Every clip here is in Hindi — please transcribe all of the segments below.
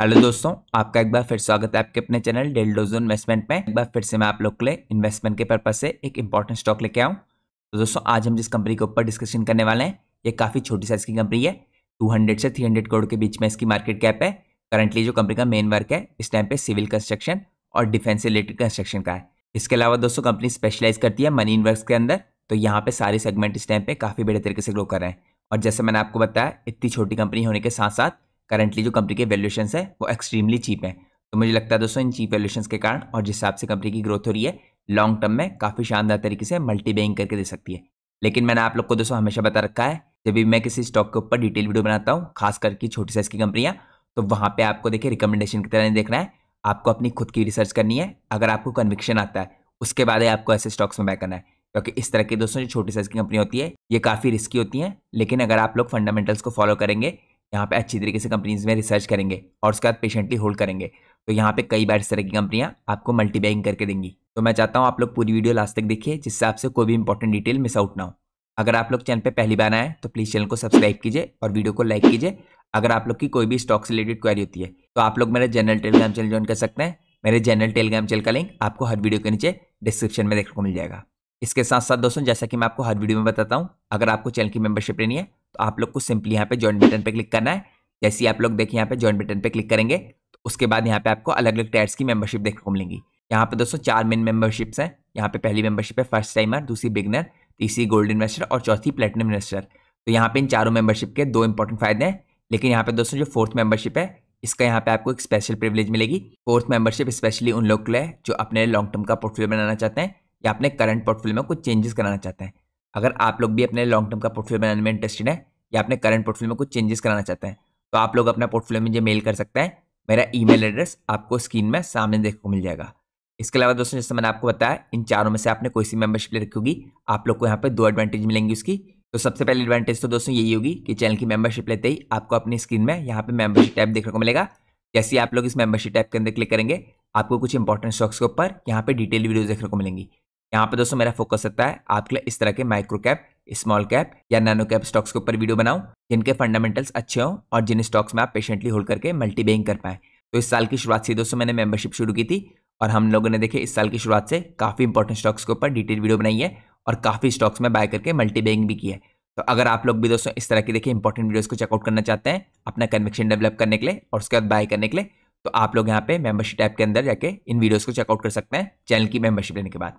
हेलो दोस्तों आपका एक बार फिर स्वागत है आपके अपने चैनल डोजो इन्वेस्टमेंट में एक बार फिर से मैं आप लोग के लिए इन्वेस्टमेंट के पर्पज से एक इंपॉर्टेंट स्टॉक लेके आऊँ तो दोस्तों आज हम जिस कंपनी के ऊपर डिस्कशन करने वाले हैं ये काफ़ी छोटी साइज की कंपनी है 200 से 300 करोड़ के बीच में इसकी मार्केट कैप है करंटली जो कंपनी का मेन वर्क है इस टाइम पे सिविल कंस्ट्रक्शन और डिफेंस रिलेटेड कंस्ट्रक्शन का है इसके अलावा दोस्तों कंपनी स्पेशलाइज करती है मनी इन्वर्स के अंदर तो यहाँ पे सारे सेगमेंट इस टाइम पे काफ़ी बड़े तरीके से ग्रो कर रहे हैं और जैसे मैंने आपको बताया इतनी छोटी कंपनी होने के साथ साथ करंटली जो कंपनी के वैल्यूशन है वो एक्सट्रीमली चीप है तो मुझे लगता है दोस्तों इन चीप वैल्यूशन के कारण और जिस हिसाब से कंपनी की ग्रोथ हो रही है लॉन्ग टर्म में काफ़ी शानदार तरीके से मल्टी बैंक करके दे सकती है लेकिन मैंने आप लोग को दोस्तों हमेशा बता रखा है जब भी मैं किसी स्टॉक के ऊपर डिटेल वीडियो बनाता हूँ खास करके छोटी साइज़ की कंपनियाँ तो वहाँ पर आपको देखिए रिकमेंडेशन की तरह नहीं देखना है आपको अपनी खुद की रिसर्च करनी है अगर आपको कन्विक्शन आता है उसके बाद ही आपको ऐसे स्टॉक्स में बाय करना है क्योंकि इस तरह की दोस्तों जो छोटी साइज़ की कंपनी होती है ये काफ़ी रिस्की होती हैं लेकिन अगर आप लोग फंडामेंटल्स को फॉलो करेंगे यहाँ पे अच्छी तरीके से कंपनीज में रिसर्च करेंगे और उसके बाद पेशेंटली होल्ड करेंगे तो यहाँ पे कई बार इस तरह की कंपनियाँ आपको मल्टी बैंकिंग करके देंगी तो मैं चाहता हूँ आप लोग पूरी वीडियो लास्ट तक देखिए जिससे आपसे कोई भी इंपॉर्टेंट डिटेल मिस आउट ना हो अगर आप लोग चैनल पर पहली बार आए तो प्लीज़ चैनल को सब्सक्राइब कीजिए और वीडियो को लाइक कीजिए अगर आप लोग की कोई भी स्टॉक से रिलेटेड क्वारी होती है तो आप लोग मेरे जनरल टेलीग्राम चैनल ज्वाइन कर सकते हैं मेरे जनरल टेलीग्राम चैनल का लिंक आपको हर वीडियो के नीचे डिस्क्रिप्शन में देखने को मिल जाएगा इसके साथ साथ दोस्तों जैसा कि मैं आपको हर वीडियो में बताता हूँ अगर आपको चैनल की मेंबरशिप लेनी है तो आप लोग को सिंपली यहाँ पे ज्वाइन बटन पे क्लिक करना है जैसे आप लोग देखिए यहाँ पे ज्वाइन बटन पे क्लिक करेंगे तो उसके बाद यहाँ पे आपको अलग अलग टायर्स की मेंबरशिप देखने को मिलेंगी यहाँ पे दोस्तों चार मेन मेंबरशिप्स हैं यहाँ पे पहली मेंबरशिप है फर्स्ट टाइमर दूसरी बिगनर तीसरी गोल्ड इन्वेस्टर और चौथी प्लेटिनम इन्वेस्टर तो यहाँ पे इन चारों मेंबरशिप के दो इंपॉर्टेंट फायदे हैं लेकिन यहाँ पे दोस्तों जो फोर्थ मेंबरशिप है इसका यहाँ पे आपको एक स्पेशल प्रिविलेज मिलेगी फोर्थ मेंबरशिप स्पेशली उन लोग के लिए जो अपने लॉन्ग टर्म का पोर्टफोलियो बनाना चाहते हैं या अपने करंट पोर्टफोलियो में कुछ चेंजेस कराना चाहते हैं अगर आप लोग भी अपने लॉन्ग टर्म का पोर्टफोलियो बनाने में इंटरेस्टेड है या अपने करंट पोर्टफोलियो में कुछ चेंजेस कराना चाहते हैं तो आप लोग अपना पोर्टफोलियो मुझे मेल कर सकते हैं मेरा ई एड्रेस आपको स्क्रीन में सामने देखने को मिल जाएगा इसके अलावा दोस्तों जैसे मैंने आपको बताया इन चारों में से आपने कोई सी मेंबरशिप ले रखी होगी आप लोग को यहाँ पर दो एडवांटेज मिलेंगी उसकी तो सबसे पहले एडवांटेज तो दोस्तों यही होगी कि चैनल की मेंबरशिप लेते ही आपको अपनी स्क्रीन में यहाँ पे मेंबरशिप टैब देखने को मिलेगा जैसे ही आप लोग इस मेंबरशिप टैब के अंदर क्लिक करेंगे आपको कुछ इंपॉर्टेंट स्टॉक्स के ऊपर यहाँ पे डिटेल वीडियो देखने को मिलेंगी यहाँ पे दोस्तों मेरा फोकस रहता है आपके लिए इस तरह के माइक्रो कैप स्मॉल कैप या नैनो कैप स्टॉक्स के ऊपर वीडियो बनाऊं जिनके फंडामेंटल्स अच्छे हों और जिन स्टॉक्स में आप पेशेंटली होल्ड करके मल्टी बेइंग कर पाए तो इस साल की शुरुआत से दोस्तों मैंने मेंबरशिप शुरू की थी और हम लोगों ने देखे इस साल की शुरुआत से काफ़ी इंपॉर्टेंट स्टॉक्स के ऊपर डिटेल वीडियो बनाई है और काफ़ी स्टॉक्स में बाय करके मल्टी भी की है तो अगर आप लोग भी दोस्तों इस तरह की देखिए इंपॉर्टेंट वीडियोस को चेकआउट करना चाहते हैं अपना कन्वेक्शन डेवलप करने के लिए और उसके बाद बाय करने के लिए तो आप लोग यहाँ पे मेंबरशिप ऐप के अंदर जाके इन वीडियोस को चेकआउट कर सकते हैं चैनल की मेंबरशिप लेने के बाद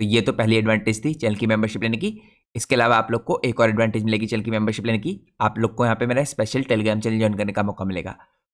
तो ये तो पहली एडवांटेज थी चैनल की मेंबरशिप लेने की इसके अलावा आप लोग को एक और एडवांटेज मिलेगी चैनल की मेंबरशिप लेने की आप लोग को यहाँ पे मेरा स्पेशल टेलीग्राम चैनल ज्वाइन करने का मौका मिलेगा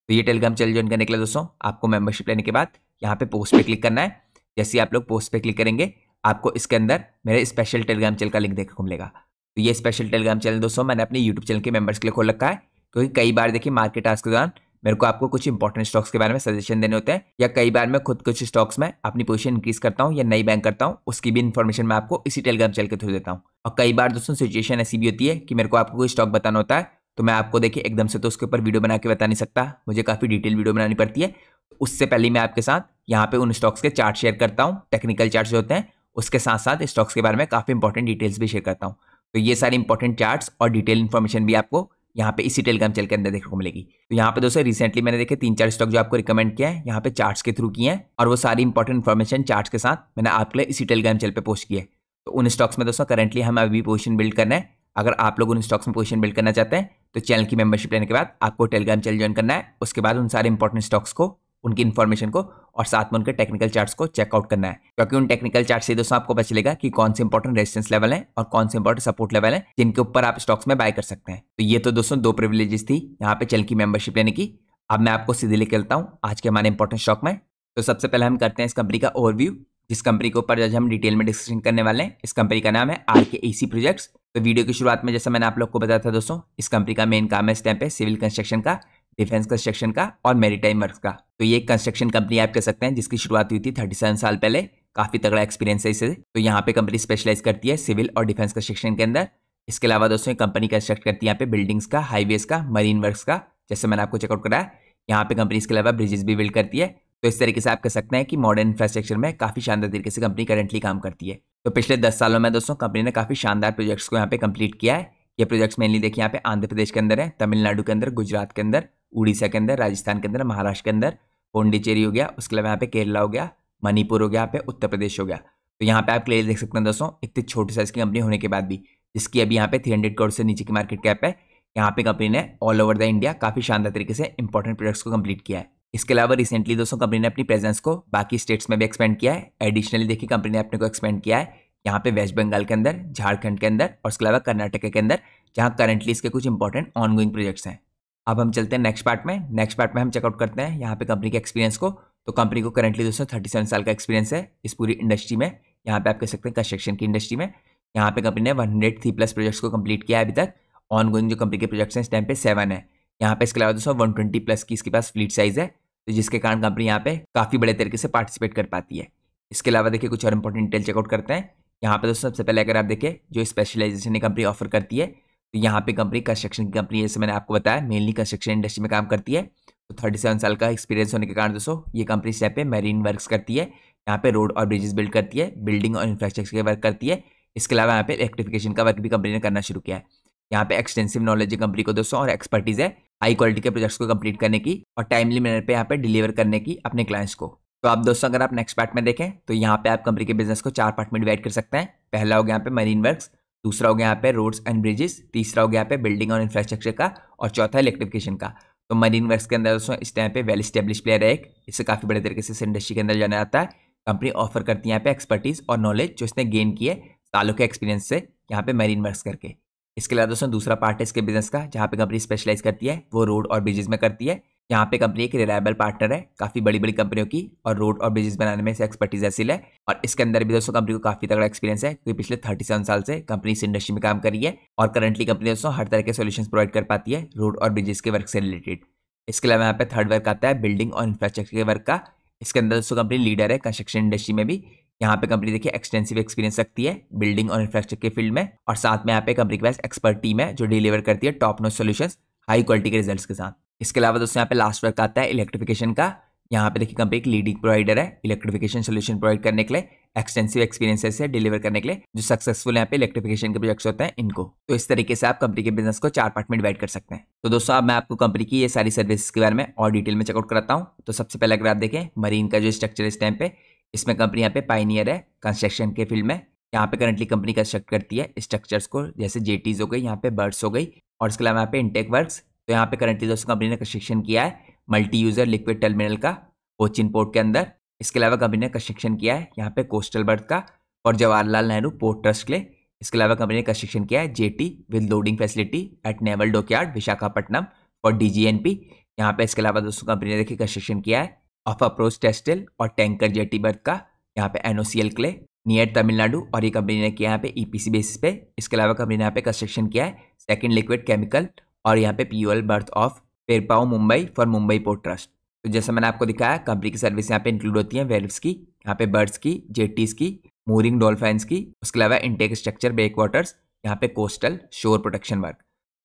तो ये टेलीग्राम चैनल ज्वाइन करने के लिए दोस्तों आपको मेंबरशिप लेने के बाद यहाँ पे पोस्ट पे क्लिक करना है जैसे आप लोग पोस्ट पे क्लिक करेंगे आपको इसके अंदर मेरे स्पेशल टेलीग्राम चैनल का लिंक देखने को मिलेगा तो ये स्पेशल टेलीग्राम चैनल दोस्तों मैंने अपने यूट्यूब चैनल के मेंबर्स के लिए खोल रखा है क्योंकि कई बार देखिए मार्केट आज के दौरान मेरे को आपको कुछ इंपॉर्टेंट स्टॉक्स के बारे में सजेशन देने होते हैं या कई बार मैं खुद कुछ स्टॉक्स में अपनी पोजीशन इंक्रीज करता हूँ या नई बैंक करता हूँ उसकी भी इन्फॉर्मेशन मैं आपको इसी टेलीग्राम चैनल के थ्रू देता हूँ और कई बार दोस्तों सिचुएशन ऐसी भी होती है कि मेरे को आपको कोई स्टॉक बताना होता है तो मैं आपको देखिए एकदम से तो उसके ऊपर वीडियो बना के बता नहीं सकता मुझे काफ़ी डिटेल वीडियो बनानी पड़ती है उससे पहले मैं आपके साथ यहाँ पे उन स्टॉक्स के चार्ट शेयर करता हूँ टेक्निकल चार्ट जो होते हैं उसके साथ साथ स्टॉक्स के बारे में काफ़ी इंपॉर्टेंट डिटेल्स भी शेयर करता हूँ तो ये सारे इंपॉर्टेंट चार्ट्स और डिटेल इन्फॉर्मेशन भी आपको यहाँ पे इसी टेलीग्राम चैनल के अंदर देखने को मिलेगी तो यहाँ पे दोस्तों रिसेंटली मैंने देखे तीन चार स्टॉक जो आपको रिकमेंड किया है यहाँ पे चार्ट्स के थ्रू किए हैं और वो सारी इंपॉर्टेंट इन्फॉर्मेशन चार्ट्स के साथ मैंने आपके लिए इसी टेलीग्राम चैनल पर पोस्ट किया है तो उन स्टॉक्स में दोस्तों करेंटली हम अभी पोजिशन बिल्ड करना है अगर आप लोग उन स्टॉक्स में पोजिशन बिल्ड करना चाहते हैं तो चैनल की मेंबरशिप लेने के बाद आपको टेलीग्राम चैनल ज्वाइन करना है उसके बाद उन सारे इंपॉर्टेंट स्टॉक्स को उनकी इन्फॉर्मेशन को और साथ में उनके टेक्निकल चार्ट्स को चेकआउट करना है क्योंकि उन टेक्निकल चार्ट से दोस्तों आपको पता चलेगा कि कौन से इंपॉर्टेंट रेजिस्टेंस लेवल है और कौन से इंपॉर्टेंट सपोर्ट लेवल है जिनके ऊपर आप स्टॉक्स में बाय कर सकते हैं तो ये तो दोस्तों दो प्रिविलेजेस थी यहाँ पे चल की मेंबरशिप लेने की अब मैं आपको सीधे लेके चलता हूँ आज के हमारे इंपॉर्टेंट स्टॉक में तो सबसे पहले हम करते हैं इस कंपनी का ओवरव्यू जिस कंपनी के ऊपर आज हम डिटेल में डिस्कशन करने वाले हैं इस कंपनी का नाम है आर के ए सी प्रोजेक्ट्स तो वीडियो की शुरुआत में जैसा मैंने आप लोग को बताया था दोस्तों इस कंपनी का मेन काम है इस टाइम पे सिविल कंस्ट्रक्शन का डिफेंस कंस्ट्रक्शन का और मेरीटाइम वर्क का तो ये कंस्ट्रक्शन कंपनी आप कह सकते हैं जिसकी शुरुआत हुई थी थर्टी सेवन साल पहले काफ़ी तगड़ा एक्सपीरियंस है इसे तो यहाँ पे कंपनी स्पेशलाइज करती है सिविल और डिफेंस कंस्ट्रक्शन के अंदर इसके अलावा दोस्तों कंपनी कंस्ट्रक्ट करती है यहाँ पे बिल्डिंग्स का हाईवेज का मरीन वर्क का जैसे मैंने आपको चेकआउट कराया यहाँ पे कंपनी इसके अलावा ब्रिजेस भी बिल्ड करती है तो इस तरीके से आप कह सकते हैं कि मॉडर्न इंफ्रास्ट्रक्चर में काफ़ी शानदार तरीके से कंपनी करंटली काम करती है तो पिछले दस सालों में दोस्तों कंपनी ने काफ़ी शानदार प्रोजेक्ट्स को यहाँ पे कंप्लीट किया है ये प्रोजेक्ट्स मेनली देखिए यहाँ पे आंध्र प्रदेश के अंदर है तमिलनाडु के अंदर गुजरात के अंदर उड़ीसा के अंदर राजस्थान के अंदर महाराष्ट्र के अंदर पौंडीचेरी हो गया उसके अलावा यहाँ पे केरला हो गया मणिपुर हो गया यहाँ पे उत्तर प्रदेश हो गया तो यहाँ पे आप क्लियर देख सकते हैं दोस्तों इतनी तो छोटी साइज की कंपनी होने के बाद भी जिसकी अभी यहाँ पे थ्री हंड्रेड करोड़ से नीचे की मार्केट कैप है यहाँ पे कंपनी ने ऑल ओवर द इंडिया काफ़ी शानदार तरीके से इंपॉर्टेंट प्रोडक्ट्स को कंप्लीट किया है इसके अलावा रिसेंटली दोस्तों कंपनी ने अपनी प्रेजेंस को बाकी स्टेट्स में भी एक्सपेंड किया है एडिशनली देखिए कंपनी ने अपने को एक्सपेंड किया है यहाँ पे वेस्ट बंगाल के अंदर झारखंड के अंदर और उसके अलावा कर्नाटक के अंदर जहाँ करंटली इसके कुछ इंपॉर्टेंट ऑनगोइंग प्रोजेक्ट्स हैं अब हम चलते हैं नेक्स्ट पार्ट में नेक्स्ट पार्ट में हम चेकआउट करते हैं यहाँ पे कंपनी के एक्सपीरियंस को तो कंपनी को करेंटली दोस्तों थर्टी सेवन साल का एक्सपीरियंस है इस पूरी इंडस्ट्री में यहाँ पे आप कह सकते हैं कंस्ट्रक्शन की इंडस्ट्री में यहाँ पे कंपनी ने one hundred three plus projects को कंप्लीट किया है अभी तक ऑन गोइंग जो कंपनी के प्रोजेक्ट्स हैं इस टाइम पे सेवन है यहाँ पे इसके अलावा दोस्तों वन ट्वेंटी प्लस की इसके पास फ्लीट साइज है तो जिसके कारण कंपनी यहाँ पे काफ़ी बड़े तरीके से पार्टिसिपेट कर पाती है इसके अलावा देखिए कुछ और इंपॉर्टेंट डिटेल चेकआउट करते हैं यहाँ पे दोस्तों सबसे पहले अगर आप देखें जो स्पेशलाइजेशन कंपनी ऑफर करती है तो यहाँ पे कंपनी कंस्ट्रक्शन की कंपनी जैसे मैंने आपको बताया मेनली कंस्ट्रक्शन इंडस्ट्री में काम करती है तो थर्टी सेवन साल का एक्सपीरियंस होने के कारण दोस्तों ये कंपनी स्टेप पे मेरीन वर्क करती है यहाँ पे रोड और ब्रिजेस बिल्ड करती है बिल्डिंग और इंफ्रास्ट्रक्चर के वर्क करती है इसके अलावा यहाँ पे इलेक्ट्रिफिकेशन का वर्क भी कंपनी ने करना शुरू किया है यहाँ पे एक्सटेंसिव नॉलेज है कंपनी को दोस्तों और एक्सपर्टीज है हाई क्वालिटी के प्रोजेक्ट्स को कंप्लीट करने की और टाइमली मैनर पे यहाँ पे डिलीवर करने की अपने क्लाइंट्स को तो आप दोस्तों अगर आप नेक्स्ट पार्ट में देखें तो यहाँ पे आप कंपनी के बिजनेस को चार पार्ट में डिवाइड कर सकते हैं पहला हो गया यहाँ पे मरीन वर्क्स दूसरा हो गया यहाँ पे रोड्स एंड ब्रिजेस तीसरा हो गया यहाँ पे बिल्डिंग और इंफ्रास्ट्रक्चर का और चौथा इलेक्ट्रिफिकेशन का तो मरीन वर्क्स के अंदर दोस्तों इस टाइम पे वेल स्टेब्लिश प्लेयर है एक इससे काफ़ी बड़े तरीके से इस इंडस्ट्री के अंदर जाना जाता है कंपनी ऑफर करती है यहाँ पे एक्सपर्टीज़ और नॉलेज जो इसने गेन किए सालों के एक्सपीरियंस से यहाँ पे मरीन वर्क करके इसके अलावा दोस्तों दूसरा पार्ट है इसके बिजनेस का जहाँ पे कंपनी स्पेशलाइज करती है वो रोड और ब्रिजेज में करती है यहाँ पे कंपनी एक रिलायबल पार्टनर है काफ़ी बड़ी बड़ी कंपनियों की और रोड और ब्रिजेस बनाने में से एक्सपर्टीज हासिल है और इसके अंदर भी दोस्तों कंपनी को काफ़ी तगड़ा एक्सपीरियंस है क्योंकि पिछले थर्टी सेवन साल से कंपनी इस इंडस्ट्री में काम करी है और करंटली कंपनी दोस्तों हर तरह के सोल्यूशन प्रोवाइड कर पाती है रोड और ब्रिजेस के वर्क से रिलेटेड इसके अलावा यहाँ पे थर्ड वर्क आता है बिल्डिंग और इंफ्रास्ट्रक्चर के वर्क का इसके अंदर दोस्तों कंपनी लीडर है कंस्ट्रक्शन इंडस्ट्री में भी यहाँ पे कंपनी देखिए एक्सटेंसिव एक्सपीरियंस रखती है बिल्डिंग और इंफ्रास्ट्रक्चर के फील्ड में और साथ में यहाँ पे कंपनी के पास एक्सपर्ट टीम है जो डिलीवर करती है top notch solution high quality के रिजल्ट के साथ इसके अलावा दोस्तों यहाँ पे लास्ट वर्क आता है इलेक्ट्रिफिकेशन का यहाँ पे देखिए कंपनी एक लीडिंग प्रोवाइडर है इलेक्ट्रिफिकेशन सोल्यूशन प्रोवाइड करने के लिए एक्सटेंसिव एक्सपीरियंसेस है डिलीवर करने के लिए जो सक्सेसफुल यहाँ पे इलेक्ट्रिफिकेशन के प्रोजेक्ट्स होते हैं इनको तो इस तरीके से आप कंपनी के बिजनेस को चार पार्ट में डिवाइड कर सकते हैं तो दोस्तों अब आप मैं आपको कंपनी की ये सारी सर्विस के बारे में और डिटेल में चेकआउट कराता हूँ तो सबसे पहले अगर आप देखें मरीन का जो स्ट्रक्चर इस टाइम पे इसमें कंपनी यहाँ पे पाइनियर है कंस्ट्रक्शन के फील्ड में यहाँ पे करंटली कंपनी कंस्ट्रक्ट करती है स्ट्रक्चर्स को जैसे जेटीज हो गई यहाँ पे बर्ड्स हो गई और इसके अलावा यहाँ पे इंटेक वर्क्स तो यहाँ पे करंटली दोस्तों कंपनी ने कंस्ट्रक्शन किया है मल्टी यूजर लिक्विड टर्मिनल का कोचिन पोर्ट के अंदर इसके अलावा कंपनी ने कंस्ट्रक्शन किया है यहाँ पे कोस्टल बर्थ का और जवाहरलाल नेहरू पोर्ट ट्रस्ट के लिए इसके अलावा कंपनी ने कंस्ट्रक्शन किया है jetty with loading facility at naval yard Visakhapatnam और डी जी एन पी यहाँ पे इसके अलावा दोस्तों कंपनी ने देखिए कंस्ट्रक्शन किया है ऑफ अप्रोच टेस्टल और टैंकर जेटी बर्थ का यहाँ पे एल के लिए नियर तमिलनाडु और ये कंपनी ने किया यहाँ पे ई पी सी बेसिस पे इसके अलावा कंपनी ने यहाँ पे कंस्ट्रक्शन किया है सेकंड लिक्विड केमिकल और यहाँ पे पी बर्थ ऑफ पेरपाओ Mumbai for Mumbai port trust तो जैसे मैंने आपको दिखाया कंपनी की सर्विस यहाँ पे इंक्लूड होती है वेल्व्स की यहाँ पे बर्ड्स की जेटीज की मूरिंग डॉल्फाइंस की उसके अलावा इंटेक स्ट्रक्चर ब्रेक वाटर्स यहाँ पे कोस्टल शोर प्रोटेक्शन वर्क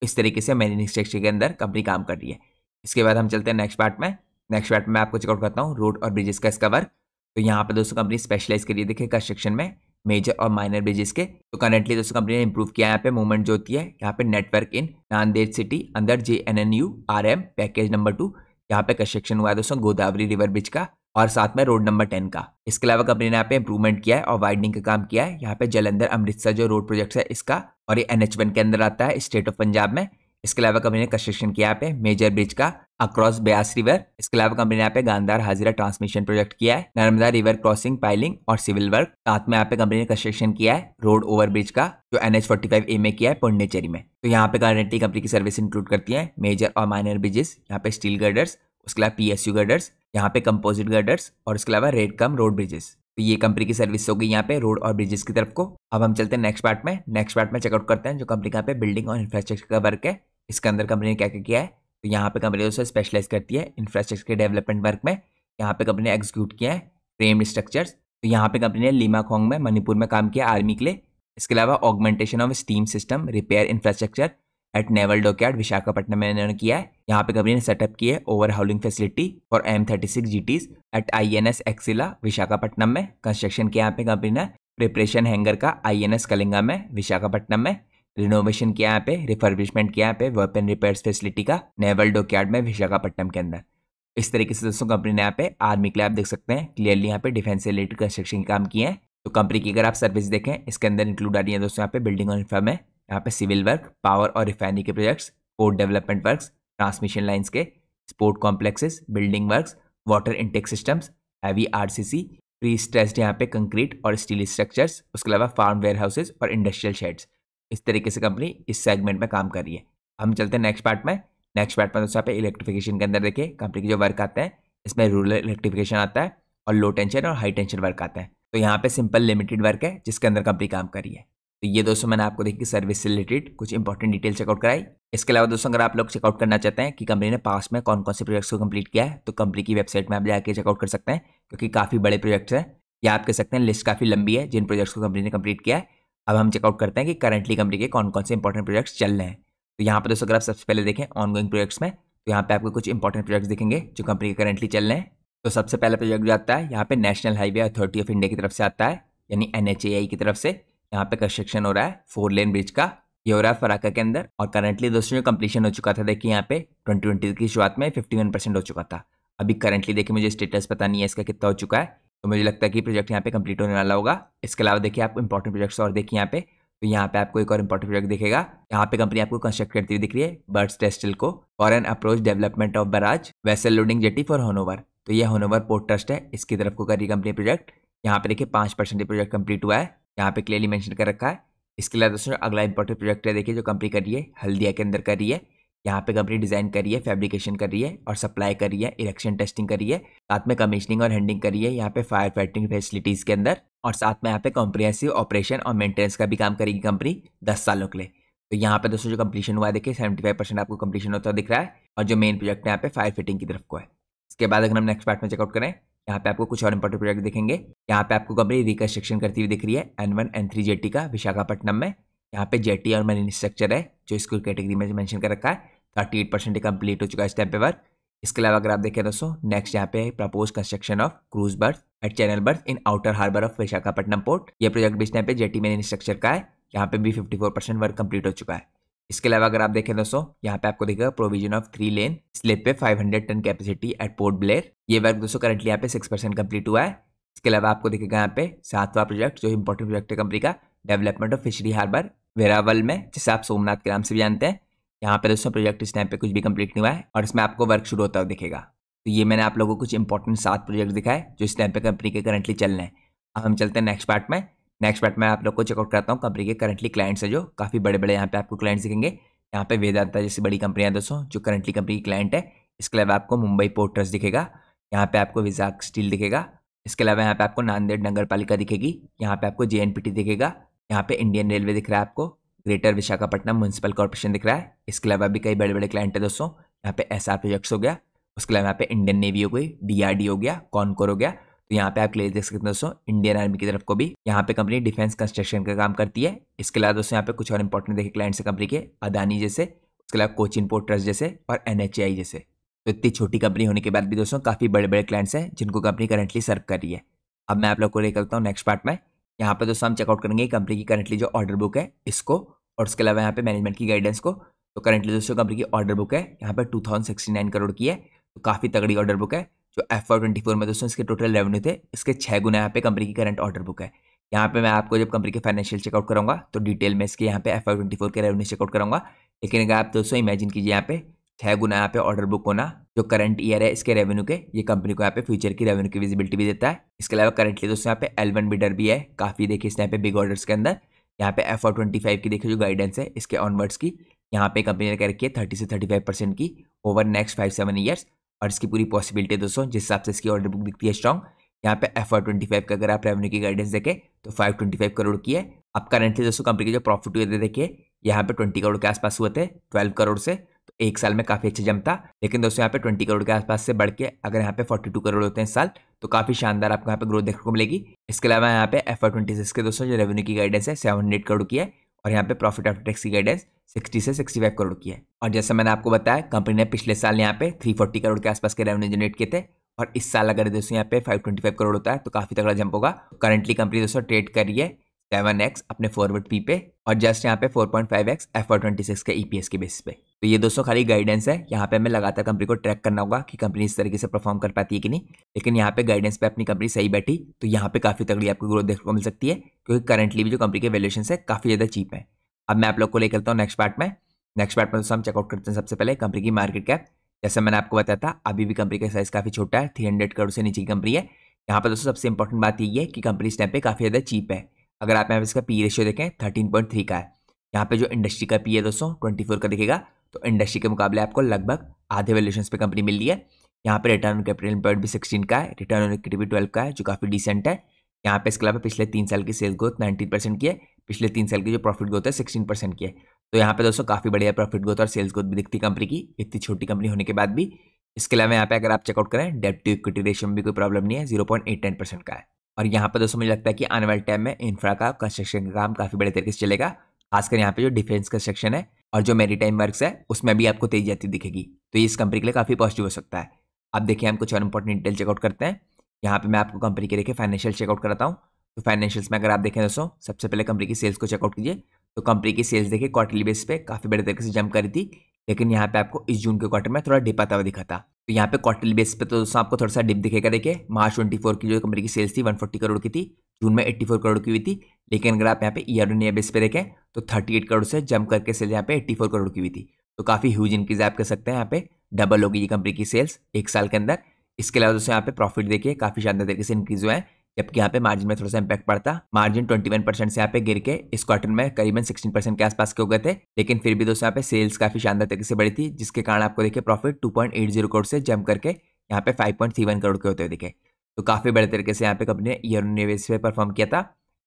इस तरीके से मैरिन स्ट्रक्चर के अंदर कंपनी काम कर रही है इसके बाद हम चलते हैं नेक्स्ट पार्ट में नेक्स्ट पार्ट में आपको चेकआउट करता हूँ रोड और ब्रिजेस का इसका वर्क तो यहाँ पर दोस्तों कंपनी स्पेशलाइज करिए देखिए कंस्ट्रक्शन में मेजर और माइनर ब्रिजेस के तो करेंटली दोस्तों कंपनी ने इंप्रूव किया यहाँ पे मूवमेंट जो होती है यहाँ पे नेटवर्क इन नांदेड़ सिटी अंदर J N N U R M package number two यहाँ पे कंस्ट्रक्शन हुआ है दोस्तों गोदावरी रिवर ब्रिज का और साथ में रोड नंबर टेन का इसके अलावा कंपनी ने यहाँ पे इंप्रूवमेंट किया है और वाइडनिंग का काम किया है यहाँ पे जलंधर अमृतसर जो रोड प्रोजेक्ट है इसका और ये एन वन के अंदर आता है स्टेट ऑफ पंजाब में इसके अलावा कंपनी ने कंस्ट्रक्शन किया है मेजर ब्रिज का अक्रॉस ब्यास रिवर इसके अलावा कंपनी ने यहाँ पे गांधार हाजिरा ट्रांसमिशन प्रोजेक्ट किया है नर्मदा रिवर क्रॉसिंग पाइलिंग और सिविल वर्क साथ में यहाँ पे कंपनी ने कंस्ट्रक्शन किया है रोड ओवर ब्रिज का जो N H forty five A में किया है पुंडेचेरी में तो यहाँ पे गारंटी कंपनी की सर्विस इंक्लूड करती है मेजर और माइनर ब्रिजेस यहाँ पे स्टील गर्डर्स उसके अलावा पी एस यू गर्डर्स यहाँ पे कंपोजिट गर्डर्स और उसके अलावा रेड कम रोड ब्रिजेस तो ये कंपनी की सर्विस हो गई यहाँ पे रोड और ब्रिजेस की तरफ को अब हम चलते हैं नेक्स्ट पार्ट में नेक्स्ट पार्ट में चेकआउट करते हैं जो कंपनी का पे बिल्डिंग और इंफ्रास्ट्रक्चर का वर्क है इसके अंदर कंपनी ने क्या क्या किया है तो यहाँ पे कंपनी दोस्तों स्पेशलाइज करती है इंफ्रास्ट्रक्चर के डेवलपमेंट वर्क में यहाँ पे कंपनी ने एग्जीक्यूट किया है फ्रेम स्ट्रक्चर्स तो यहाँ पे कंपनी ने लीमा खोंग में मणिपुर में काम किया आर्मी के लिए इसके अलावा augmentation of steam system repair infrastructure at naval dockyard Visakhapatnam में इन्होंने किया है यहाँ पे कंपनी ने सेटअप किया है overhauling facility for M thirty six G Ts at I N S Eksila Visakhapatnam में कंस्ट्रक्शन किया यहाँ पे कंपनी ने प्रिपरेशन हैंगर का आई एन एस कलिंगा में विशाखापट्टनम में रिनोवेशन किया यहाँ पे रिफर्बिशमेंट किया यहाँ पे वेपन रिपेयर फैसिलिटी का नेवल यार्ड में विशाखापट्टनम के अंदर इस तरीके से दोस्तों कंपनी ने यहाँ पे आर्मी के लिए आप देख सकते हैं क्लियरली यहाँ पे डिफेंस रिलेटेड कंस्ट्रक्शन के काम किए हैं तो कंपनी की अगर आप सर्विस देखें इसके अंदर इंक्लूड आ रही है दोस्तों यहाँ पे बिल्डिंग और इन्फ्रा में यहाँ पे सिविल वर्क पावर और रिफाइनरी के projects port development work transmission lines के sport complexes building work water intake systems heavy R pre stressed यहाँ पे कंक्रीट और स्टील स्ट्रक्चर्स उसके अलावा फार्म वेयर हाउसेज और इंडस्ट्रियल शेड्स इस तरीके से कंपनी इस सेगमेंट में काम कर रही है हम चलते हैं नेक्स्ट पार्ट में नेक्स्ट पार्ट में दोस्तों यहाँ पे इलेक्ट्रिफिकेशन के अंदर देखिए कंपनी के जो वर्क आते हैं इसमें रूरल इलेक्ट्रिफिकेशन आता है और लो टेंशन और हाई टेंशन वर्क आता है तो यहाँ पे सिंपल लिमिटेड वर्क है जिसके अंदर कंपनी काम कर रही है तो ये दोस्तों मैंने आपको देखिए सर्विस से रिलेटेड कुछ इंपॉर्टेंट डिटेल चेकआउट कराई इसके अलावा दोस्तों अगर आप लोग चेकआउट करना चाहते हैं कि कंपनी ने पास में कौन कौन से प्रोजेक्ट्स को कंप्लीट किया है तो कंपनी की वेबसाइट में आप जाकर चेकआउट कर सकते हैं क्योंकि काफ़ी बड़े प्रोजेक्ट्स हैं या आप कह सकते हैं लिस्ट काफ़ी लंबी है जिन प्रोजेक्ट्स को कंपनी ने कंप्लीट किया है अब हम चेकआउट करते हैं कि करंटली कंपनी के कौन कौन से इंपॉर्टेंट प्रोजेक्ट्स चल रहे हैं तो यहाँ पर दोस्तों अगर आप सबसे पहले देखें ऑनगोइंग प्रोजेक्ट्स में तो यहाँ पे आपको कुछ इंपॉर्टेंट प्रोजेक्ट्स दिखेंगे जो कंपनी के करंटली चल रहे हैं तो सबसे पहला प्रोजेक्ट जो आता है यहाँ पे national highway authority of India की तरफ से आता है यानी एन की तरफ से यहाँ पे कंस्ट्रक्शन हो रहा है फोर लेन ब्रिज का ये हो रहा है फराका के अंदर और करंटली दोस्तों जो कंप्लीशन हो चुका था देखिए यहाँ पे ट्वेंटी ट्वेंटी की शुरुआत में फिफ्टी वन परसेंट हो चुका था अभी करंटली देखिए मुझे स्टेटस पता नहीं है इसका कितना हो चुका है तो मुझे लगता है कि प्रोजेक्ट यहाँ पे कंप्लीट होने वाला होगा इसके अलावा देखिए आप इंपॉर्टेंट प्रोजेक्ट्स और देखिए यहाँ पे तो यहाँ पे आपको एक और इंपॉर्टेंट प्रोजेक्ट दिखेगा यहाँ पे कंपनी आपको कंस्ट्रक्ट करती हुई दिख रही है बर्ड्स टेस्टल को foreign approach development of barge vessel loading jetty for Honavar तो ये होनोवर पोर्ट ट्रस्ट है इसकी तरफ को कर रही कंपनी प्रोजेक्ट यहाँ पे देखिए पांच परसेंट प्रोजेक्ट कंप्लीट हुआ है यहाँ पे क्लियरली मैंशन कर रखा है इसके अलावा दोस्तों अगला इंपॉर्टेंट प्रोजेक्ट है देखिए जो कंपनी कर रही है हल्दिया के अंदर कर रही है यहाँ पे कंपनी डिज़ाइन रही है फैब्रिकेशन रही है और सप्लाई कर रही है इलेक्शन टेस्टिंग करी है साथ में कमिशनिंग और हैंडिंग रही है यहाँ पे फायर फाइटिंग फैसिलिटीज़ के अंदर और साथ में यहाँ पे कॉम्प्रिहेंसिव ऑपरेशन और मेंटेनेंस का भी काम करेगी कंपनी दस सालों के लिए तो यहाँ पे दोस्तों जो कंप्लीशन हुआ है देखिए सेवेंटी फाइव परसेंट आपको कंप्लीशन होता दिख रहा है और जो मेन प्रोजेक्ट है यहाँ पे फायर फिटिंग की तरफ को है इसके बाद अगर हम नेक्स्ट पार्ट में चेकआउट करें यहाँ पे आपको कुछ और इंपॉर्टेंट प्रोजेक्ट देखेंगे यहाँ पे आपको कंपनी रिकंस्ट्रक्शन करती हुई दिख रही है N one N three jetty का विशाखापट्टनम में यहाँ पे जेटी और मरीन स्ट्रक्चर है जो स्कूल कैटेगरी में मैंशन कर रखा है थर्टी एट परसेंट कम्प्लीट हो चुका है इस टाइम पे वर्क इसके अलावा अगर आप देखें दोस्तों नेक्स्ट यहाँ पे propose construction of cruise berth at channel berth in outer harbour of Visakhapatnam port ये प्रोजेक्ट भी इस टाइम पे जेटी मेन स्ट्रक्चर का है यहाँ पे भी fifty four percent work complete हो चुका है इसके अलावा अगर आप देखें दोस्तों यहाँ पे आपको देखेगा provision of three lane slip पे hundred ton capacity at port Blair ये वर्क दोस्तों करंटली यहाँ पे सिक्स परसेंट कंप्लीट हुआ है इसके अलावा आपको देखेगा यहाँ पे सातवां प्रोजेक्ट जो इंपॉर्टेंट प्रोजेक्ट है कंपनी का development of fishery harbour Veraval में जिसे आप सोमनाथ के नाम से भी जानते हैं यहाँ पे दोस्तों प्रोजेक्ट इस टाइम पे कुछ भी कंप्लीट नहीं हुआ है और इसमें आपको वर्क शुरू होता हुआ दिखेगा तो ये मैंने आप लोगों को कुछ इंपॉर्टेंट सात प्रोजेक्ट दिखाए जो इस टाइम पे कंपनी के करंटली चल रहे हैं अब हम चलते हैं नेक्स्ट पार्ट में नेक्स्ट पार्ट में आप लोग को चेकआउट करता हूँ कंपनी के करंटली क्लाइंट्स है जो काफ़ी बड़े बड़े यहाँ पे आपको क्लाइंट्स दिखेंगे यहाँ पे वेदांता जैसी बड़ी है दोस्तों जो करंटली कंपनी की क्लाइंट है इसके अलावा आपको मुंबई पोर्ट ट्रस्ट दिखेगा यहाँ पे आपको विजाक स्टील दिखेगा इसके अलावा यहाँ पे आपको नांदेड़ नगर पालिका दिखेगी यहाँ पे आपको जे दिखेगा यहाँ पे इंडियन रेलवे दिख रहा है आपको ग्रेटर विशाखापट्टनम म्यूनसिपल कॉर्पोरेशन दिख रहा है इसके अलावा भी कई बड़े बड़े क्लाइंट है दोस्तों यहाँ पे एस आर प्रोजेक्ट्स हो गया उसके अलावा यहाँ पे इंडियन नेवी हो गई डीआरडी हो गया कॉनकोर हो गया तो यहाँ पे आप क्लियर देख सकते हैं दोस्तों इंडियन आर्मी की तरफ को भी यहाँ पे कंपनी डिफेंस कंस्ट्रक्शन का काम करती है इसके अलावा दोस्तों यहाँ पे कुछ और इंपॉर्टेंट देखे क्लाइंट्स है कंपनी के अदानी जैसे उसके अलावा कोचिन पोर्ट ट्रस्ट जैसे और एन जैसे तो इतनी छोटी कंपनी होने के बाद भी दोस्तों काफ़ी बड़े बड़े क्लाइंट्स हैं जिनको कंपनी करंटली सर्व कर रही है अब मैं आप लोग को लेकर हूँ नेक्स्ट पार्ट में यहाँ पे दोस्तों हम चेकआउट करेंगे कंपनी की करंटली जो ऑर्डर बुक है इसको और उसके अलावा यहाँ पे मैनेजमेंट की गाइडेंस को तो करंटली दोस्तों कंपनी की ऑर्डर बुक है यहाँ पे two thousand sixty nine crore की है तो काफ़ी तगड़ी ऑर्डर बुक है जो एफ आई ट्वेंटी फोर में दोस्तों इसके टोटल रेवेन्यू थे इसके छः गुना यहाँ पे कंपनी की करंट ऑर्डर बुक है यहाँ पे मैं आपको जब कंपनी के फाइनेंशियल चेकआउट करूँगा तो डिटेल में इसके यहाँ पे एफ आई ट्वेंटी फोर के रेवेन्यू चेकआउट करूँगा लेकिन अगर आप दोस्तों इमेजिन कीजिए यहाँ पे छह गुना यहाँ पे ऑर्डर बुक होना जो करंट ईयर है इसके रेवेन्यू के ये कंपनी को यहाँ पे फ्यूचर की रेवेन्यू की विजिबिलिटी भी देता है इसके अलावा करंटली दोस्तों यहाँ पे एल वन बिडर भी है काफ़ी देखिए इस यहाँ पे बिग ऑर्डर्स के अंदर यहाँ पे एफ आर ट्वेंटी फाइव की देखिए जो गाइडेंस है इसके ऑनवर्ड्स की यहाँ पे कंपनी ने कह रखी है थर्टी से थर्टी फाइव परसेंट की over next five seven years और इसकी पूरी पॉसिबिलिटी है दोस्तों जिस हिसाब से इसकी ऑर्डर बुक दिखती है स्ट्रॉन्ग यहाँ पे एफ आर ट्वेंटी फाइव का अगर आप रेवेन्यू की गाइडेंस देखें तो फाइव ट्वेंटी फाइव करोड़ की है अब करंटली दोस्तों कंपनी के जो प्रॉफिट हुए थे देखिए यहाँ पे ट्वेंटी करोड़ के आसपास हुए थे ट्वेल्व करोड़ से तो एक साल में काफ़ी अच्छी जमता लेकिन दोस्तों यहाँ पे ट्वेंटी करोड़ के आसपास से बढ़ के अगर यहाँ पे फोर्टी टू करोड़ होते हैं इस साल तो काफ़ी शानदार आपको यहाँ पे ग्रोथ देखने को मिलेगी इसके अलावा यहाँ पे एफ ट्वेंटी सिक्स के दोस्तों जो रेवेन्यू की गाइडेंस है सेवन हंड्रेड करोड़ की है और यहाँ पे प्रॉफिट आफ्टर टैक्स की गाइडेंस सिक्सटी से सिक्सटी फाइव करोड़ की है और जैसा मैंने आपको बताया कंपनी ने पिछले साल यहाँ पे थ्री फोर्टी करोड़ के आसपास के रेवेन्यू जनरेट किए थे और इस साल अगर दोस्तों यहाँ पे फाइव ट्वेंटी फाइव करोड़ होता है तो काफ़ी तगड़ा जंप होगा करंटली कंपनी दोस्तों ट्रेड कर रही है सेवन एक्स अपने फॉरवर्ड पी पे और जस्ट यहाँ पे four point five X F twenty six के ई पी एस के बेस पे तो ये दोस्तों खाली गाइडेंस है यहाँ पे हमें लगातार कंपनी को ट्रैक करना होगा कि कंपनी इस तरीके से परफॉर्म कर पाती है कि नहीं लेकिन यहाँ पे गाइडेंस पे अपनी कंपनी सही बैठी तो यहाँ पे काफ़ी तगड़ी आपको ग्रोथ देखने को मिल सकती है क्योंकि करंटली भी जो कंपनी के वैल्यूशन है काफ़ी ज़्यादा चीप है अब मैं आप लोग को ले चलता हूँ नेक्स्ट पार्ट में नेक्स्ट पार्ट में दोस्तों हम चेकआउट करते हैं सबसे पहले कंपनी की मार्केट कैप जैसे मैंने आपको बताया था अभी भी कंपनी का साइज काफ़ी छोटा है थ्री हंड्रेड करोड़ से नीचे की कंपनी है यहाँ पर दोस्तों सबसे इंपॉर्टेंट बात यही है कि कंपनी इस टाइम पे काफ़ी ज़्यादा चीप है अगर आप यहाँ पे इसका पी रेशियो देखें थर्टीन पॉइंट थ्री का है यहाँ पे जो इंडस्ट्री का पी है दोस्तों ट्वेंटी फोर का दिखेगा तो इंडस्ट्री के मुकाबले आपको लगभग आधे वैल्यूशन पे कंपनी मिल रही है यहाँ पे रिटर्न ऑन कैपिटल एम्प्लॉयड भी सिक्सटीन का है रिटर्न ऑन इक्विटी भी ट्वेल्व का है जो काफ़ी डिसेंट है यहाँ पे इसके अलावा पिछले तीन साल की सेल्स ग्रोथ नाइनटीन परसेंट की है पिछले तीन साल की जो प्रॉफिट ग्रोथ है सिक्सटीन परसेंट की है तो यहाँ पे दोस्तों काफ़ी बढ़िया प्रॉफिट ग्रोथ और सेल्स ग्रोथ भी दिखती कंपनी की इतनी छोटी कंपनी होने के बाद भी इसके अलावा यहाँ पे अगर आप चेकआउट करें डेट टू इक्विटी रेशियो में भी कोई प्रॉब्लम नहीं है जीरो पॉइंट एट परसेंट का है और यहाँ पर दोस्तों मुझे लगता है कि आने वाले टाइम में इंफ्रा का कंस्ट्रक्शन का काम काफ़ी बड़े तरीके से चलेगा खासकर यहाँ पर जो डिफेंस कंस्ट्रक्शन है और जो मेरी टाइम वर्क है उसमें भी आपको तेजी आती दिखेगी तो ये इस कंपनी के लिए काफ़ी पॉजिटिव हो सकता है अब देखिए हम कुछ और इंपॉर्टेंट डिटेल चेकआउट करते हैं यहाँ पे मैं आपको कंपनी के देखिए फाइनेंशियल चेकआउट कराता हूँ तो फाइनेंशियल्स में अगर आप देखें दोस्तों सबसे पहले कंपनी की सेल्स को चेकआउट कीजिए तो कंपनी की सेल्स देखिए क्वार्टरली बेस पे काफ़ी बड़े तरीके से जम करी थी लेकिन यहाँ पे आपको इस जून के क्वार्टर में थोड़ा डिप आता हुआ दिखा था तो यहाँ पे क्वार्टरली बेस पे तो दोस्तों आपको थोड़ा सा डिप दिखेगा देखिए मार्च ट्वेंटी की जो कंपनी की सेल्स थी वन करोड़ की थी जून में एट्टी करोड़ की हुई थी लेकिन अगर आप यहाँ पे ईयर ऑन ईयर बेस पे देखें तो एट करोड़ से जम करके सेल यहाँ पे फोर करोड़ की हुई थी तो काफ़ी ह्यूज इंक्रीज आप कर सकते हैं यहाँ पे डबल होगी ये कंपनी की सेल्स एक साल के अंदर इसके अलावा दोस्तों यहाँ पे प्रॉफिट देखिए काफ़ी शानदार तरीके से इंक्रीज हुआ है जबकि यहाँ पे मार्जिन में थोड़ा सा इंपैक्ट पड़ता मार्जिन 21 परसेंट से यहाँ पे गिर के इस क्वार्टर में करीबन 16 परसेंट के आसपास के हो गए थे लेकिन फिर भी दोस्तों यहाँ पे सेल्स काफी शानदार तरीके से बढ़ी थी जिसके कारण आपको देखिए प्रॉफिट टू करोड़ से जम करके यहाँ पे फाइव करोड़ के होते हुए देखे तो काफ़ी बड़े तरीके से यहाँ पे कंपनी ने ईयर उन्नीस बेस पे परफॉर्म किया था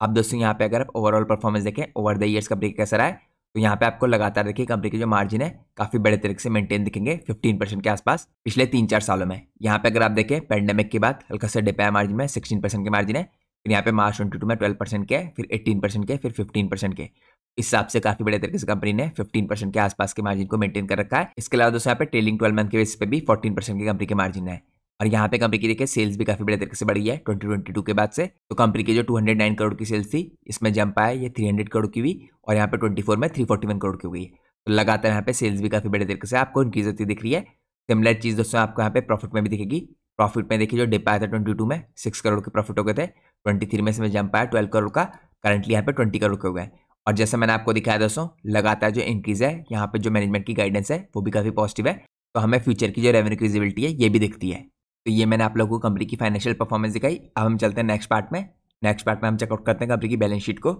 अब दोस्तों यहाँ पे अगर आप ओवरऑल परफॉर्मेंस देखें ओवर द ईयर्स कंपनी का कैसा रहा है तो यहाँ पे आपको लगातार देखिए कंपनी के जो मार्जिन है काफी बड़े तरीके से मेंटेन दिखेंगे 15 परसेंट के आसपास पिछले तीन चार सालों में यहाँ पे अगर आप देखें पेंडेमिक के बाद हल्का सा डिपाया मार्जिन में सिक्सटीन परसेंट के मार्जिन है फिर यहाँ पे मार्च टू में ट्वेल्व परसेंट के फिर एटीन परसेंट के फिर फिफ्टीन परसेंट के इस हिसाब से काफी बड़े तरीके से कंपनी ने फिफ्टीन परसेंट के आसपास के मार्जिन को मेंटेन कर रखा है इसके अलावा दोस्तों यहाँ पे ट्रेलिंग ट्वेल्व मंथ के बेस पे भी फोर्टीन परसेंट की कंपनी के मार्जिन है और यहाँ पे कंपनी की देखिए सेल्स भी काफी बड़े तरीके से बढ़ी है ट्वेंटी ट्वेंटी टू के बाद से तो कंपनी की जो टू हंड्रेड नाइन करोड़ की सेल्स थी इसमें जंप आया ये थ्री हंड्रेड करोड़ की हुई और यहाँ पे फोर में थ्री फोर्टी वन करोड़ की हुई तो लगातार यहाँ पे सेल्स भी काफी बड़े तरीके से आपको इंक्रीज होती दिख रही है सिमिलर चीज दोस्तों आपको यहाँ पे प्रॉफिट में भी दिखेगी प्रॉफिट में देखिए जो डिप आया था ट्वेंटी टू में सिक्स करोड़ के प्रॉफिट हो गए थे ट्वेंटी थ्री में इसमें जंप आया ट्वेल्व करोड़ का करंटली यहाँ पे ट्वेंटी करोड़ के हो गए और जैसा मैंने आपको दिखाया दोस्तों लगातार जो इंक्रीज है यहाँ पे जो मैनेजमेंट की गाइडेंस है वो भी काफी पॉजिटिव है तो हमें फ्यूचर की जो रेवेन्यू की विजिबिलिटी है ये भी दिखती है तो ये मैंने आप लोगों को कंपनी की फाइनेंशियल परफॉर्मेंस दिखाई अब हम चलते हैं नेक्स्ट पार्ट में नेक्स्ट पार्ट में हम चेकआउट करते हैं कंपनी की बैलेंस शीट को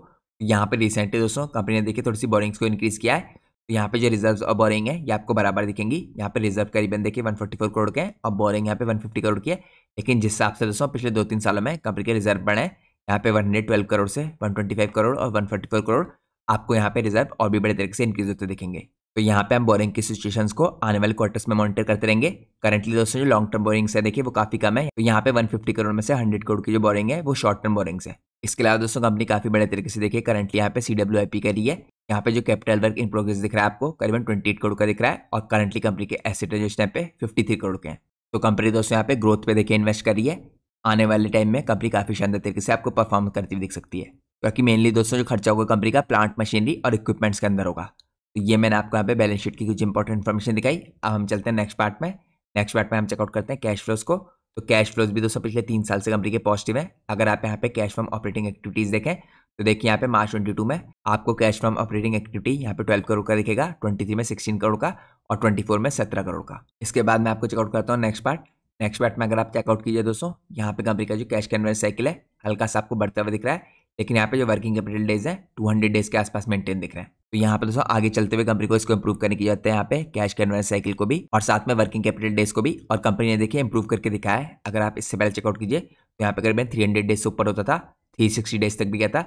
यहाँ पर रिसेंटली दोस्तों कंपनी ने देखिए थोड़ी सी बोरिंग्स को इंक्रीज़ किया है तो यहाँ पे जो रिजर्व्स और बोरिंग है ये आपको बराबर दिखेंगी यहाँ पे रिजर्व करीबन देखिए 144 करोड़ के हैं और बोरिंग यहाँ पे 150 करोड़ की है लेकिन जिस हिसाब से दोस्तों पिछले दो तीन सालों में कंपनी के रिजर्व बढ़े हैं यहाँ पे 112 करोड़ से 125 करोड़ और 144 करोड़ आपको यहाँ पे रिजर्व और भी बड़े तरीके से इंक्रीज होते दिखेंगे तो यहाँ पे हम बोरिंग की सिचुएशंस को आने वाले क्वार्टर्स में मॉनिटर करते रहेंगे करंटली दोस्तों जो लॉन्ग टर्म बोरिंग्स है देखिए वो काफी कम है तो यहाँ पे 150 करोड़ में से 100 करोड़ की जो बोरिंग है वो शॉर्ट टर्म बोरिंग्स है इसके अलावा दोस्तों कंपनी काफी बड़े तरीके से देखिए करंटली यहाँ पे सी डब्ल्यू आई पी करी है यहाँ पे जो कैपिटल वर्क इन प्रोग्रेस दिख रहा है आपको करीबन ट्वेंटी एट करोड़ का दिख रहा है और करंटली कंपनी के एसेट जो इस टाइम पे फिफ्टी थ्री करोड़ के हैं तो कंपनी दोस्तों यहाँ पे ग्रोथ पे देखिए इन्वेस्ट करी है आने वाले टाइम में कंपनी काफी शानदार तरीके से आपको परफॉर्म करती हुई दिख सकती है क्योंकि मेनली दोस्तों जो खर्चा होगा कंपनी का प्लांट मशीनरी और इक्विपमेंट्स के अंदर होगा तो ये मैंने आपको यहाँ पे बैलेंस शीट की कुछ इंपॉर्टेंट इन्फॉर्मेशन दिखाई अब हम चलते हैं नेक्स्ट पार्ट में नेक्स्ट पार्ट में हम चेकआउट करते हैं कैश फ्लोज को तो कैश फ्लोज भी दोस्तों पिछले तीन साल से कंपनी के पॉजिटिव है अगर आप यहाँ पे कैश फ्रॉम ऑपरेटिंग एक्टिविटीज देखें तो देखिए यहाँ पे मार्च ट्वेंटी में आपको कैश फ्रॉम ऑपरेटिंग एक्टिविटी यहाँ पे ट्वेल्व करोड़ का दिखेगा ट्वेंटी में सिक्सटीन करोड़ का और ट्वेंटी में सत्रह करोड़ का इसके बाद मैं आपको चेकआउट करता हूँ नेक्स्ट पार्ट नेक्स्ट पार्ट में अगर आप चेकआउट कीजिए दोस्तों यहाँ पे कंपनी का जो कैश कैनवेस साइकिल है हल्का सा आपको बढ़ता हुआ दिख रहा है लेकिन यहाँ पे जो वर्किंग कैपिटल डेज है 200 डेज के आसपास मेंटेन दिख रहे हैं तो यहाँ पे दोस्तों आगे चलते हुए कंपनी को इसको इंप्रूव करने की जरूरत है यहाँ पे कैश कन्वर्स साइकिल को भी और साथ में वर्किंग कैपिटल डेज को भी और कंपनी ने देखिए इंप्रूव करके दिखाया है अगर आप इससे पहले चेकआउट कीजिए तो यहाँ पे मैं थ्री हंड्रेड डेज से ऊपर होता था थ्री सिक्सटी डेज तक भी गया था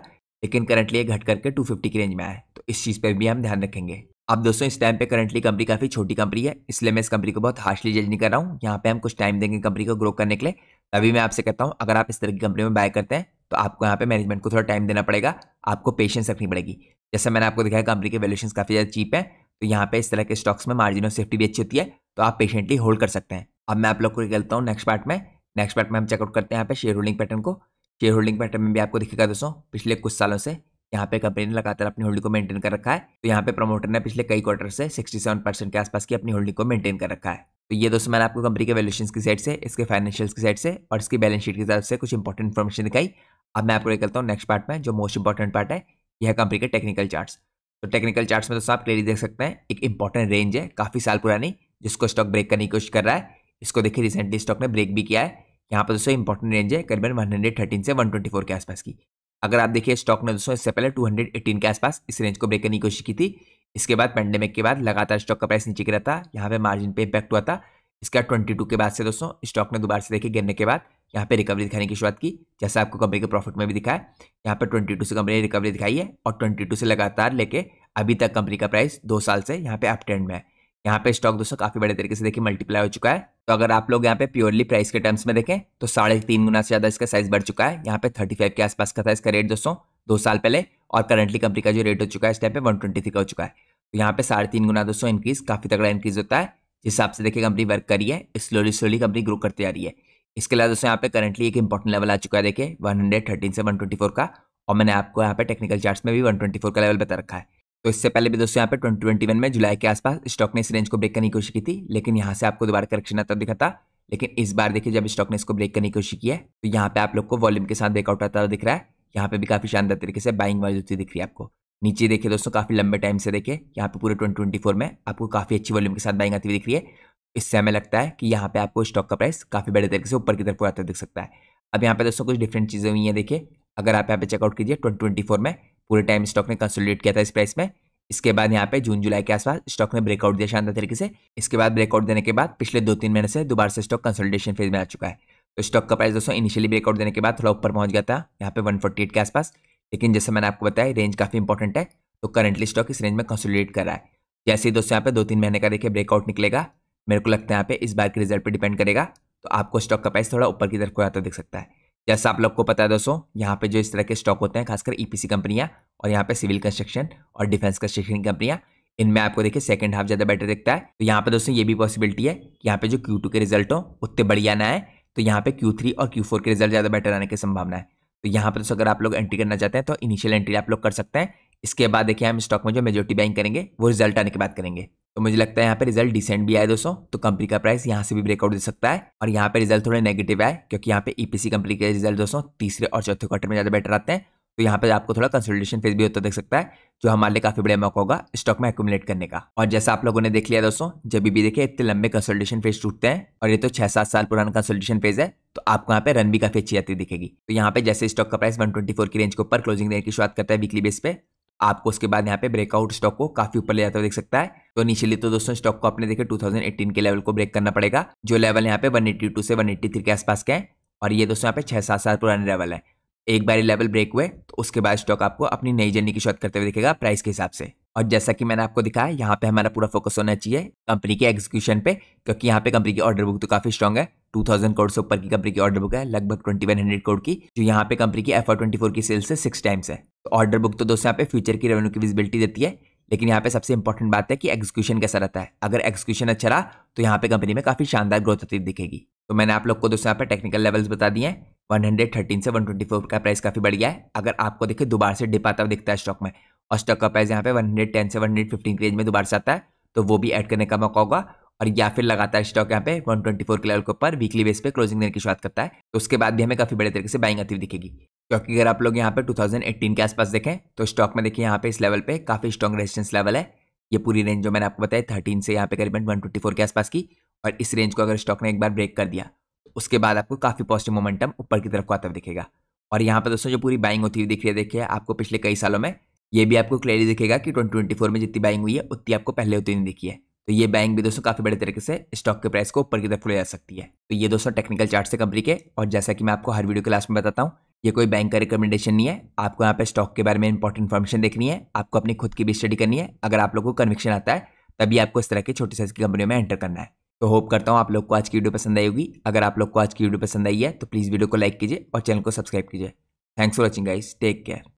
लेकिन करंटली घट करके टू फिफ्टी की रेंज में आया तो इस चीज़ पर भी हम ध्यान रखेंगे अब दोस्तों इस टाइम पे करंटली कंपनी काफ़ी छोटी कंपनी है इसलिए मैं इस कंपनी को बहुत हार्शली जज नहीं कर रहा हूँ यहाँ पे हम कुछ टाइम देंगे कंपनी को ग्रो करने के लिए तभी मैं आपसे कहता हूँ अगर आप इस तरह की कंपनी में बाय करते हैं तो आपको यहाँ पे मैनेजमेंट को थोड़ा टाइम देना पड़ेगा आपको पेशेंस रखनी पड़ेगी जैसे मैंने आपको दिखाया कंपनी के वैल्यूशन काफ़ी ज़्यादा चीप है तो यहाँ पे इस तरह के स्टॉक्स में मार्जिन ऑफ सेफ्टी भी अच्छी होती है तो आप पेशेंटली होल्ड कर सकते हैं अब मैं आप लोग को निकलता हूँ नेक्स्ट पार्ट में नेक्स्ट पार्ट में हम चेकआउट करते हैं यहाँ पे शेयर होल्डिंग पैटर्न को शेयर होल्डिंग पैटर्न में भी आपको दिखेगा दोस्तों पिछले कुछ सालों से यहाँ पे कंपनी ने लगातार अपनी होल्डिंग को मेंटेन कर रखा है तो यहाँ पे प्रमोटर ने पिछले कई क्वार्टर से 67 परसेंट के आसपास की अपनी होल्डिंग को मेंटेन कर रखा है तो ये दोस्तों मैंने आपको कंपनी के वैल्यूशन की साइड से इसके फाइनेंशियल की साइड से और इसकी बैलेंस शीट की तरफ से कुछ इंपॉर्टेंट इन्फॉर्मेशन दिखाई अब मैं आपको निकलता हूँ नेक्स्ट पार्ट में जो मोस्ट इंपॉर्टेंट पार्ट है यह कंपनी के टेक्निकल चार्ट्स तो टेक्निकल चार्ट्स में तो आप क्लियरली देख सकते हैं एक इंपॉर्टेंट रेंज है काफ़ी साल पुरानी जिसको स्टॉक ब्रेक करने की कोशिश कर रहा है इसको देखिए रिसेंटली स्टॉक ने ब्रेक भी किया है यहाँ पर दोस्तों इंपॉर्टेंट रेंज है करीबन थर्टीन से फोर के आसपास की अगर आप देखिए स्टॉक ने दोस्तों इससे पहले एटीन के आसपास इस रेंज को ब्रेक करने की कोशिश की थी इसके बाद पेंडेमिक के बाद लगातार स्टॉक का प्राइस नीचे गिरा था यहाँ पे मार्जिन पे इम्पैक्ट हुआ था इसका 22 के बाद से दोस्तों स्टॉक ने दोबारा से देखिए गिरने के बाद यहाँ पे रिकवरी दिखाने की शुरुआत की जैसे आपको कंपनी के प्रॉफिट में भी दिखाया यहाँ पे 22 से कंपनी ने रिकवरी दिखाई है और 22 से लगातार लेके अभी तक कंपनी का प्राइस दो साल से यहाँ पे अप ट्रेंड में है यहाँ पे स्टॉक दोस्तों काफी बड़े तरीके से देखिए मल्टीप्लाई हो चुका है तो अगर आप लोग यहाँ पे प्योरली प्राइस के टर्म्स में देखें तो साढ़े तीन गुना से ज्यादा इसका साइज बढ़ चुका है यहाँ पे थर्टी फाइव के आसपास का था इसका रेट दोस्तों दो साल पहले और करंटली कंपनी का जो रेट हो चुका है इस टाइम पे वन ट्वेंटी का हो चुका है तो यहाँ पे साढ़े तीन गुना दोस्तों इंक्रीज काफी तगड़ा इंक्रीज होता है जिस हिसाब से देखिए कंपनी वर्क करी है स्लोली स्लोली कंपनी ग्रो करते जा रही है इसके अलावा दोस्तों यहाँ पे करंटली एक इंपॉर्टेंट लेवल आ चुका है देखिए 113 से 124 का और मैंने आपको यहाँ पे टेक्निकल चार्ट्स में भी 124 का लेवल बता रखा है तो इससे पहले भी दोस्तों यहाँ पे 2021 में जुलाई के आसपास स्टॉक ने इस रेंज को ब्रेक करने की कोशिश की थी लेकिन यहाँ से आपको दोबारा करेक्शन आता दिखा था लेकिन इस बार देखिए जब स्टॉक ने इसको ब्रेक करने की कोशिश की है तो यहाँ पे आप लोग को वॉल्यूम के साथ ब्रेकआउट आता हुआ दिख रहा है यहाँ पे भी काफी शानदार तरीके से बाइंग होती दिख रही है आपको नीचे देखिए दोस्तों काफी लंबे टाइम से देखिए यहाँ पे पूरे 2024 में आपको काफी अच्छी वॉल्यूम के साथ बाइंग आती हुई दिख रही है इससे हमें लगता है कि यहाँ पे आपको स्टॉक का प्राइस काफ़ी बड़े तरीके से ऊपर की तरफ आता दिख सकता है अब यहाँ पे दोस्तों कुछ डिफरेंट चीज़ें हुई हैं देखिए अगर आप यहाँ पे चेकआउट कीजिए ट्वेंटी में पूरे टाइम स्टॉक ने कंसोलिडेट किया था इस प्राइस में इसके बाद यहाँ पे जून जुलाई के आसपास स्टॉक ने ब्रेकआउट दिया शानदार तरीके से इसके बाद ब्रेकआउट देने के बाद पिछले दो तीन महीने से दोबारा से स्टॉक कंसोलिडेशन फेज में आ चुका है तो स्टॉक का प्राइस दोस्तों इनिशियली ब्रेकआउट देने के बाद थोड़ा ऊपर पहुंच गया था यहाँ पे 148 के आसपास लेकिन जैसे मैंने आपको बताया रेंज काफ़ी इंपॉर्टेंट है तो करंटली स्टॉक इस रेंज में कंसोलिडेट कर रहा है जैसे ही दोस्तों यहाँ पे दो तीन महीने का देखिए ब्रेकआउट निकलेगा मेरे को लगता है यहाँ पे इस बार के रिजल्ट पे डिपेंड करेगा तो आपको स्टॉक का प्राइस थोड़ा ऊपर की तरफ को आता दिख सकता है जैसा आप लोग को पता है दोस्तों यहाँ पे जो इस तरह के स्टॉक होते हैं खासकर ईपीसी e कंपनियां और यहाँ पे सिविल कंस्ट्रक्शन और डिफेंस कंस्ट्रक्शन कंपनियां इनमें आपको देखिए सेकंड हाफ ज़्यादा बेटर दिखता है तो यहाँ पे दोस्तों ये भी पॉसिबिलिटी है कि यहाँ पे जो Q2 के रिजल्ट हो उतने बढ़िया ना है तो यहाँ पे Q3 और Q4 के रिजल्ट ज़्यादा बेटर आने की संभावना है तो यहाँ पर दोस्तों अगर आप लोग एंट्री करना चाहते हैं तो इनिशियल एंट्री आप लोग कर सकते हैं इसके बाद देखिए हम स्टॉक में जो मेजोरिटी बैंक करेंगे वो रिजल्ट आने के बाद करेंगे तो मुझे लगता है यहाँ पे रिजल्ट डिसेंट भी आया दोस्तों तो कंपनी का प्राइस यहाँ से भी ब्रेकआउट दे सकता है और यहाँ पे रिजल्ट थोड़े नेगेटिव आए क्योंकि यहाँ पे ईपीसी e कंपनी के रिजल्ट दोस्तों तीसरे और चौथे क्वार्टर में ज़्यादा बेटर आते हैं तो यहाँ पे आपको थोड़ा कंसल्टेशन फेज भी होता देख सकता है जो हमारे लिए काफी बड़ा मौका होगा स्टॉक में एक्यूमुलेट करने का और जैसा आप लोगों ने देख लिया दोस्तों जब भी देखिए इतने लंबे कंसल्टेशन फेज टूटते हैं और ये तो छह सात साल पुराना कंसल्टेशन फेज है तो आपको यहाँ पे रन भी काफी अच्छी आती दिखेगी तो यहाँ पे जैसे स्टॉक का प्राइस वन की रेंज के ऊपर क्लोजिंग देने की शुरुआत करता है वीकली बेस पे आपको उसके बाद यहाँ पे ब्रेकआउट स्टॉक को काफी ऊपर ले जाता हुआ देख सकता है तो निचले तो दोस्तों स्टॉक को आपने देखे 2018 के लेवल को ब्रेक करना पड़ेगा जो लेवल यहाँ पे 182 से 183 के आसपास के हैं और ये दोस्तों यहाँ पे छह सात साल पुराने लेवल है एक बार लेवल ब्रेक हुए तो उसके बाद स्टॉक आपको अपनी नई जर्नी की शुरुआत करते हुए दिखेगा प्राइस के हिसाब से और जैसा कि मैंने आपको दिखाया यहाँ पे हमारा पूरा फोकस होना चाहिए कंपनी के एग्जीक्यूशन पे क्योंकि यहाँ पे कंपनी की ऑर्डर बुक तो काफी स्ट्रॉग है 2000 करोड़ से ऊपर की कंपनी की ऑर्डर बुक है लगभग 2100 करोड़ की जो यहाँ पे कंपनी की एफ ट्वेंटी फोर की सेल से सिक्स टाइम्स है तो ऑर्डर बुक तो दोस्तों यहाँ पे फ्यूचर की रेवेन्यू की विजिबिलिटी देती है लेकिन यहाँ पे सबसे इंपॉर्टेंट बात है कि एग्जीक्यूशन कैसा रहता है अगर एग्जीक्यूशन अच्छा रहा तो यहाँ पे कंपनी में काफ़ी शानदार ग्रोथ होती दिखेगी तो मैंने आप लोग को दोस्तों यहाँ पे टेक्निकल लेवल्स बता दिए हैं थर्टीन से वन ट्वेंटी फोर का प्राइस काफ़ी बढ़ गया है अगर आपको देखिए दोबारा से डिप आता हुआ दिखता है स्टॉक में और स्टॉक का प्राइस यहाँ पे टेन से वन हंड्रेड फिफ्टीन रेंज में दोबारा से आता है तो वो भी ऐड करने का मौका होगा और या फिर लगातार स्टॉक यहाँ पे वन ट्वेंटी फोर के लेवल के ऊपर वीकली बेस पे क्लोजिंग देने की शुरुआत करता है तो उसके बाद भी हमें काफी बड़े तरीके से बाइंग आती हुई दिखेगी क्योंकि अगर आप लोग यहाँ पे 2018 के आसपास देखें तो स्टॉक में देखिए यहाँ पे इस लेवल पे काफ़ी स्ट्रॉन्ग रेजिस्टेंस लेवल है ये पूरी रेंज जो मैंने आपको बताया थर्टीन से यहाँ पे करीबन वन के आसपास की और इस रेंज को अगर स्टॉक ने एक बार ब्रेक कर दिया तो उसके बाद आपको काफ़ी पॉजिटिव मोमेंटम ऊपर की तरफ को आता दिखेगा और यहाँ पर दोस्तों जो पूरी बाइंग होती हुई दिख रही है देखिए आपको पिछले कई सालों में ये भी आपको क्लियरली दिखेगा कि ट्वेंटी में जितनी बाइंग हुई है उतनी आपको पहले होती नहीं दिखी है तो ये बाइंग भी दोस्तों काफ़ी बड़े तरीके से स्टॉक के प्राइस को ऊपर की तरफ ले जा सकती है तो ये दोस्तों टेक्निकल चार्ट से कंपनी के और जैसा कि मैं आपको हर वीडियो क्लास में बताता हूँ ये कोई बैंक का रिकमेंडेशन नहीं है आपको यहाँ पे स्टॉक के बारे में इंपॉर्टेंट इन्फॉर्मेशन देखनी है आपको अपनी खुद की भी स्टडी करनी है अगर आप लोग को कन्विक्शन आता है तभी आपको इस तरह की छोटी साइज की कंपनियों में एंटर करना है तो होप करता हूँ आप लोग को आज की वीडियो पसंद आई होगी अगर आप लोग को आज की वीडियो पसंद आई है तो प्लीज़ वीडियो को लाइक कीजिए और चैनल को सब्सक्राइब कीजिए thanks for watching guys take care